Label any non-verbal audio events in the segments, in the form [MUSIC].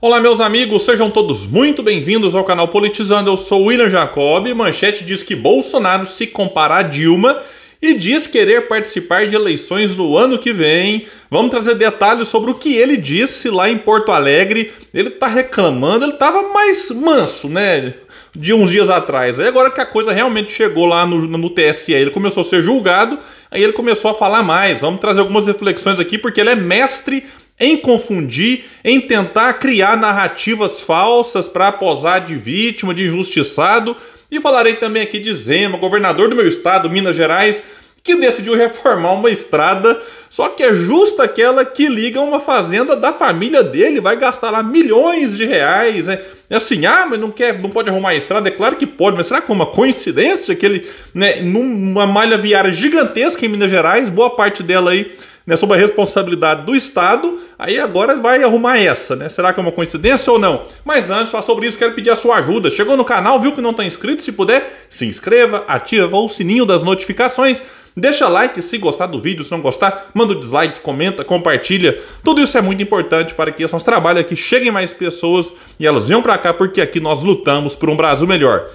Olá, meus amigos, sejam todos muito bem-vindos ao canal Politizando. Eu sou William Jacob. Manchete diz que Bolsonaro se compara a Dilma e diz querer participar de eleições no ano que vem. Vamos trazer detalhes sobre o que ele disse lá em Porto Alegre. Ele tá reclamando, ele tava mais manso, né? De uns dias atrás. Aí agora que a coisa realmente chegou lá no, no TSE, ele começou a ser julgado, aí ele começou a falar mais. Vamos trazer algumas reflexões aqui, porque ele é mestre em confundir, em tentar criar narrativas falsas para posar de vítima, de injustiçado. E falarei também aqui de Zema, governador do meu estado, Minas Gerais, que decidiu reformar uma estrada, só que é justa aquela que liga uma fazenda da família dele, vai gastar lá milhões de reais, né? É assim, ah, mas não quer, não pode arrumar a estrada, é claro que pode, mas será que é uma coincidência que ele, né, numa malha viária gigantesca em Minas Gerais, boa parte dela aí né, sob a responsabilidade do Estado, aí agora vai arrumar essa, né? Será que é uma coincidência ou não? Mas antes, só sobre isso, quero pedir a sua ajuda. Chegou no canal, viu que não está inscrito? Se puder, se inscreva, ativa o sininho das notificações. Deixa like se gostar do vídeo, se não gostar, manda o um dislike, comenta, compartilha. Tudo isso é muito importante para que esse nosso trabalho aqui chegue mais pessoas e elas venham para cá, porque aqui nós lutamos por um Brasil melhor.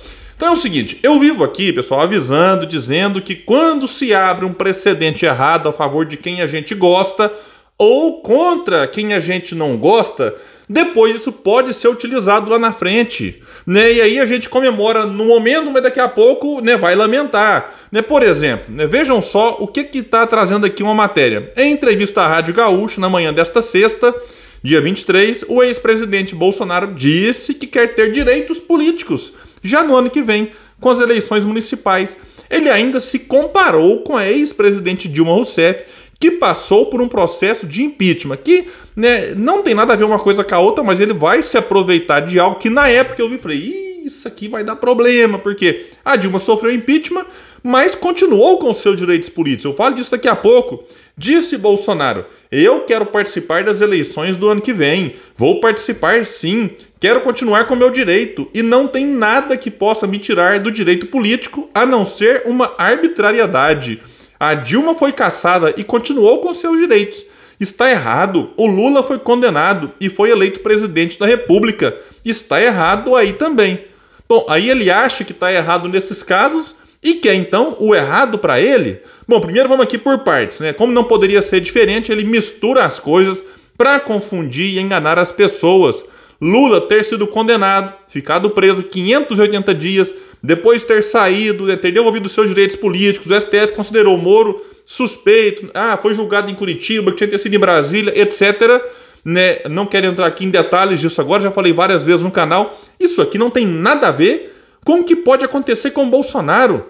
Então é o seguinte, eu vivo aqui, pessoal, avisando, dizendo que quando se abre um precedente errado a favor de quem a gente gosta ou contra quem a gente não gosta, depois isso pode ser utilizado lá na frente, né? E aí a gente comemora no momento, mas daqui a pouco, né, vai lamentar, né? Por exemplo, né, vejam só o que que tá trazendo aqui uma matéria. Em entrevista à Rádio Gaúcho na manhã desta sexta, dia 23, o ex-presidente Bolsonaro disse que quer ter direitos políticos já no ano que vem, com as eleições municipais, ele ainda se comparou com a ex-presidente Dilma Rousseff, que passou por um processo de impeachment, que né, não tem nada a ver uma coisa com a outra, mas ele vai se aproveitar de algo que na época eu vi e falei, isso aqui vai dar problema, porque a Dilma sofreu impeachment, mas continuou com seus direitos políticos. Eu falo disso daqui a pouco. Disse Bolsonaro: Eu quero participar das eleições do ano que vem. Vou participar sim. Quero continuar com meu direito. E não tem nada que possa me tirar do direito político a não ser uma arbitrariedade. A Dilma foi caçada e continuou com seus direitos. Está errado. O Lula foi condenado e foi eleito presidente da República. Está errado aí também. Bom, aí ele acha que está errado nesses casos e que é então o errado para ele? Bom, primeiro vamos aqui por partes, né? Como não poderia ser diferente, ele mistura as coisas para confundir e enganar as pessoas. Lula ter sido condenado, ficado preso 580 dias, depois ter saído, né, ter devolvido seus direitos políticos, o STF considerou o Moro suspeito, ah, foi julgado em Curitiba, que tinha ter sido em Brasília, etc. Né? Não quero entrar aqui em detalhes disso agora, já falei várias vezes no canal. Isso aqui não tem nada a ver com o que pode acontecer com Bolsonaro.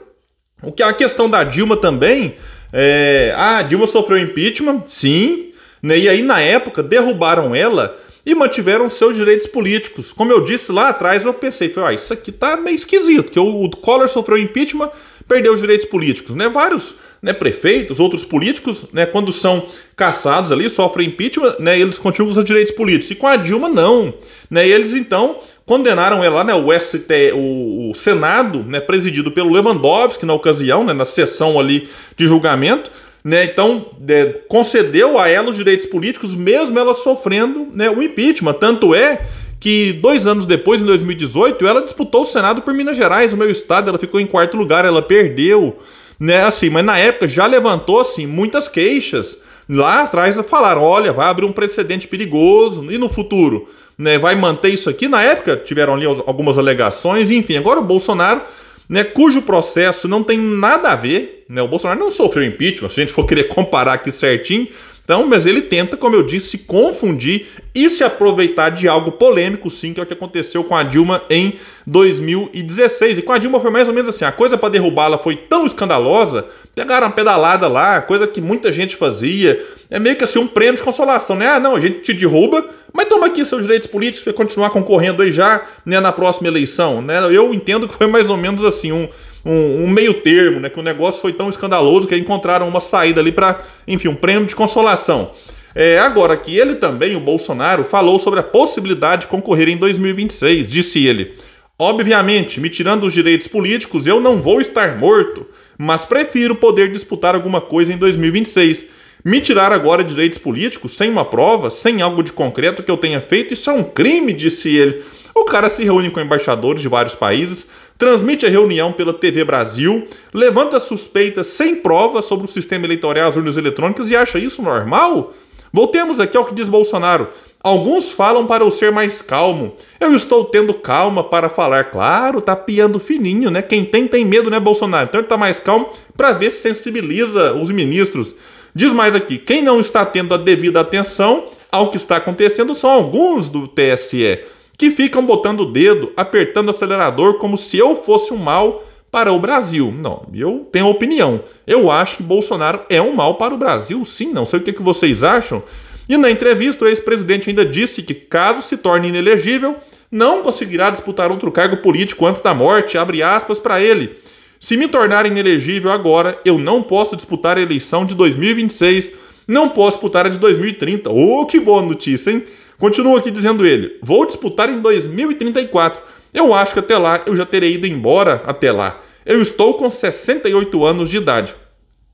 O que a questão da Dilma também, é, ah, a Dilma sofreu impeachment, sim, né? E aí na época derrubaram ela e mantiveram seus direitos políticos. Como eu disse lá atrás, eu pensei, foi, ah, isso aqui tá meio esquisito, que o, o Collor sofreu impeachment, perdeu os direitos políticos, né? Vários né, prefeitos, outros políticos, né, quando são caçados ali, sofrem impeachment, né, eles continuam com seus direitos políticos. E com a Dilma, não. Né, eles então Condenaram ela, né, o, ST, o, o Senado, né, presidido pelo Lewandowski na ocasião, né, na sessão ali de julgamento, né, então, é, concedeu a ela os direitos políticos, mesmo ela sofrendo né, o impeachment. Tanto é que dois anos depois, em 2018, ela disputou o Senado por Minas Gerais, o meu estado, ela ficou em quarto lugar, ela perdeu. Né, assim, mas na época já levantou assim, muitas queixas. Lá atrás falaram: olha, vai abrir um precedente perigoso. E no futuro? né, vai manter isso aqui. Na época tiveram ali algumas alegações, enfim. Agora o Bolsonaro, né, cujo processo não tem nada a ver, né, o Bolsonaro não sofreu impeachment, se a gente for querer comparar aqui certinho. Então, mas ele tenta, como eu disse, se confundir e se aproveitar de algo polêmico, sim, que é o que aconteceu com a Dilma em 2016. E com a Dilma foi mais ou menos assim: a coisa para derrubá-la foi tão escandalosa, pegaram uma pedalada lá, coisa que muita gente fazia, é meio que assim um prêmio de consolação, né? Ah, não, a gente te derruba, mas toma aqui seus direitos políticos para continuar concorrendo aí já né, na próxima eleição, né? Eu entendo que foi mais ou menos assim, um, um, um meio termo, né? Que o negócio foi tão escandaloso que encontraram uma saída ali para, enfim, um prêmio de consolação. É, agora que ele também, o Bolsonaro, falou sobre a possibilidade de concorrer em 2026, disse ele. Obviamente, me tirando os direitos políticos, eu não vou estar morto, mas prefiro poder disputar alguma coisa em 2026 me tirar agora de direitos políticos sem uma prova, sem algo de concreto que eu tenha feito, isso é um crime, disse ele. O cara se reúne com embaixadores de vários países, transmite a reunião pela TV Brasil, levanta suspeitas sem prova sobre o sistema eleitoral os urnas eletrônicas e acha isso normal? Voltemos aqui ao que diz Bolsonaro. Alguns falam para eu ser mais calmo. Eu estou tendo calma para falar. Claro, tá piando fininho, né? Quem tem, tem medo, né, Bolsonaro? Então ele tá mais calmo para ver se sensibiliza os ministros. Diz mais aqui: quem não está tendo a devida atenção ao que está acontecendo são alguns do TSE, que ficam botando o dedo, apertando o acelerador como se eu fosse um mal para o Brasil. Não, eu tenho opinião. Eu acho que Bolsonaro é um mal para o Brasil, sim, não sei o que vocês acham. E na entrevista, o ex-presidente ainda disse que, caso se torne inelegível, não conseguirá disputar outro cargo político antes da morte, abre aspas para ele. Se me tornar inelegível agora, eu não posso disputar a eleição de 2026, não posso disputar a de 2030. Oh, que boa notícia, hein? Continua aqui dizendo ele: vou disputar em 2034. Eu acho que até lá eu já terei ido embora até lá. Eu estou com 68 anos de idade.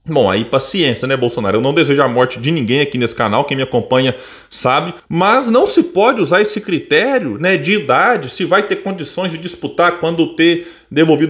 Bom, aí paciência, né, Bolsonaro? Eu não desejo a morte de ninguém aqui nesse canal, quem me acompanha sabe, mas não se pode usar esse critério, né, de idade, se vai ter condições de disputar quando ter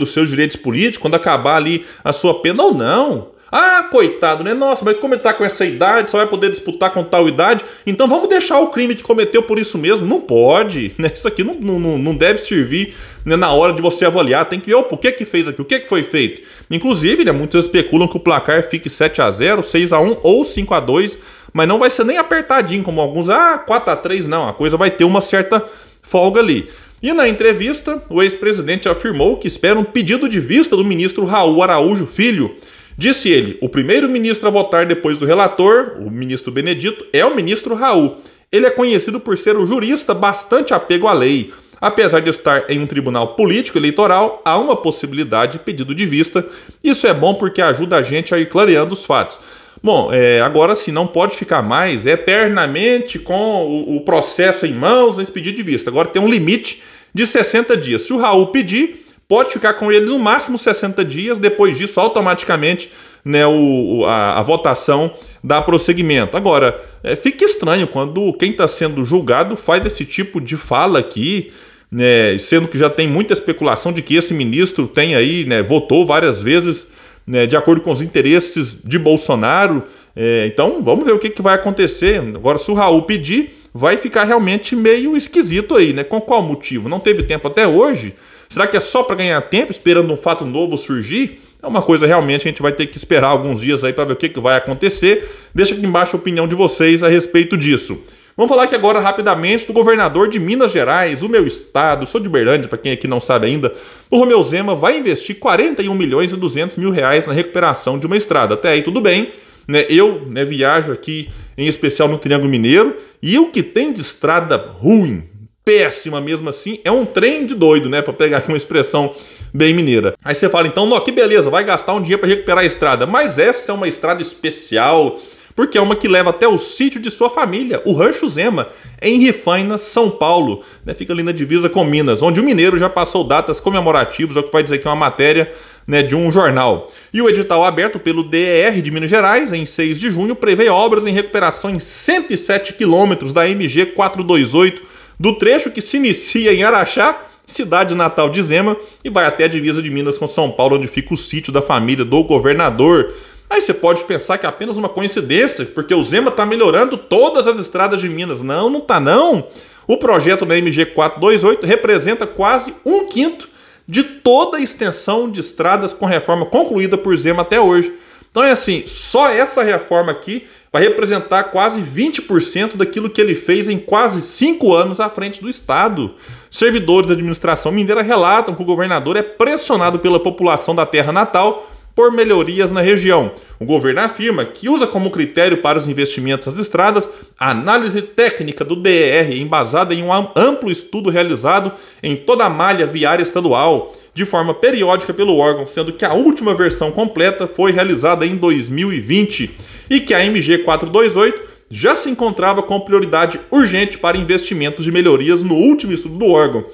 os seus direitos políticos quando acabar ali a sua pena ou não. Ah, coitado, né? Nossa, mas como ele tá com essa idade, só vai poder disputar com tal idade, então vamos deixar o crime que cometeu por isso mesmo? Não pode, [LAUGHS] né? Isso aqui não, não, não deve servir né, na hora de você avaliar. Tem que ver, o que que fez aqui, o que que foi feito. Inclusive, né, muitos especulam que o placar fique 7 a 0 6 a 1 ou 5 a 2 mas não vai ser nem apertadinho, como alguns, ah, 4 a 3 não, a coisa vai ter uma certa folga ali. E na entrevista, o ex-presidente afirmou que espera um pedido de vista do ministro Raul Araújo Filho. Disse ele: o primeiro-ministro a votar depois do relator, o ministro Benedito, é o ministro Raul. Ele é conhecido por ser um jurista bastante apego à lei. Apesar de estar em um tribunal político eleitoral, há uma possibilidade de pedido de vista. Isso é bom porque ajuda a gente a ir clareando os fatos. Bom, é, agora sim, não pode ficar mais eternamente com o, o, processo em mãos nesse pedido de vista. Agora tem um limite de 60 dias. Se o Raul pedir, pode ficar com ele no máximo 60 dias. Depois disso, automaticamente, né, o, a, a votação dá prosseguimento. Agora, é, fica estranho quando quem está sendo julgado faz esse tipo de fala aqui. Né, sendo que já tem muita especulação de que esse ministro tem aí, né, votou várias vezes né, de acordo com os interesses de Bolsonaro. É, então, vamos ver o que, que vai acontecer. Agora, se o Raul pedir, vai ficar realmente meio esquisito aí, né? Com qual motivo? Não teve tempo até hoje? Será que é só para ganhar tempo, esperando um fato novo surgir? É uma coisa realmente a gente vai ter que esperar alguns dias aí para ver o que, que vai acontecer. Deixa aqui embaixo a opinião de vocês a respeito disso. Vamos falar aqui agora rapidamente do governador de Minas Gerais, o meu estado, sou de Uberlândia, para quem aqui não sabe ainda. O Romeu Zema vai investir 41 milhões e 200 mil reais na recuperação de uma estrada. Até aí tudo bem, né? Eu né, viajo aqui, em especial no Triângulo Mineiro, e o que tem de estrada ruim, péssima mesmo assim, é um trem de doido, né? Para pegar aqui uma expressão bem mineira. Aí você fala, então, não, que beleza, vai gastar um dinheiro para recuperar a estrada. Mas essa é uma estrada especial porque é uma que leva até o sítio de sua família, o Rancho Zema, em Rifaina, São Paulo. Né? Fica ali na divisa com Minas, onde o mineiro já passou datas comemorativas, é o que vai dizer que é uma matéria né, de um jornal. E o edital aberto pelo DER de Minas Gerais, em 6 de junho, prevê obras em recuperação em 107 quilômetros da MG 428, do trecho que se inicia em Araxá, cidade natal de Zema, e vai até a divisa de Minas com São Paulo, onde fica o sítio da família do governador. Aí você pode pensar que é apenas uma coincidência, porque o Zema está melhorando todas as estradas de Minas. Não, não está não. O projeto da MG 428 representa quase um quinto de toda a extensão de estradas com reforma concluída por Zema até hoje. Então é assim, só essa reforma aqui vai representar quase 20% daquilo que ele fez em quase cinco anos à frente do Estado. Servidores da administração mineira relatam que o governador é pressionado pela população da terra natal por melhorias na região. O governo afirma que usa como critério para os investimentos nas estradas a análise técnica do DER, embasada em um amplo estudo realizado em toda a malha viária estadual, de forma periódica pelo órgão, sendo que a última versão completa foi realizada em 2020 e que a MG 428 já se encontrava com prioridade urgente para investimentos de melhorias no último estudo do órgão.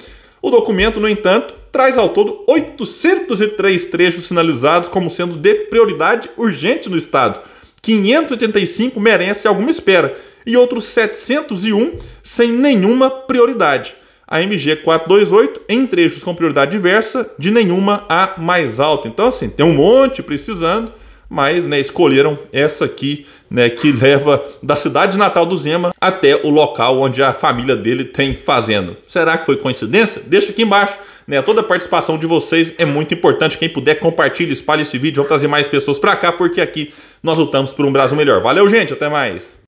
O documento, no entanto, traz ao todo 803 trechos sinalizados como sendo de prioridade urgente no estado. 585 merece alguma espera e outros 701 sem nenhuma prioridade. A MG 428 em trechos com prioridade diversa, de nenhuma a mais alta. Então, assim, tem um monte precisando, mas né, escolheram essa aqui, né, que leva da cidade natal do Zema até o local onde a família dele tem fazendo. Será que foi coincidência? Deixa aqui embaixo né? Toda a participação de vocês é muito importante. Quem puder, compartilhe, espalhe esse vídeo. Vamos trazer mais pessoas para cá, porque aqui nós lutamos por um Brasil melhor. Valeu, gente. Até mais.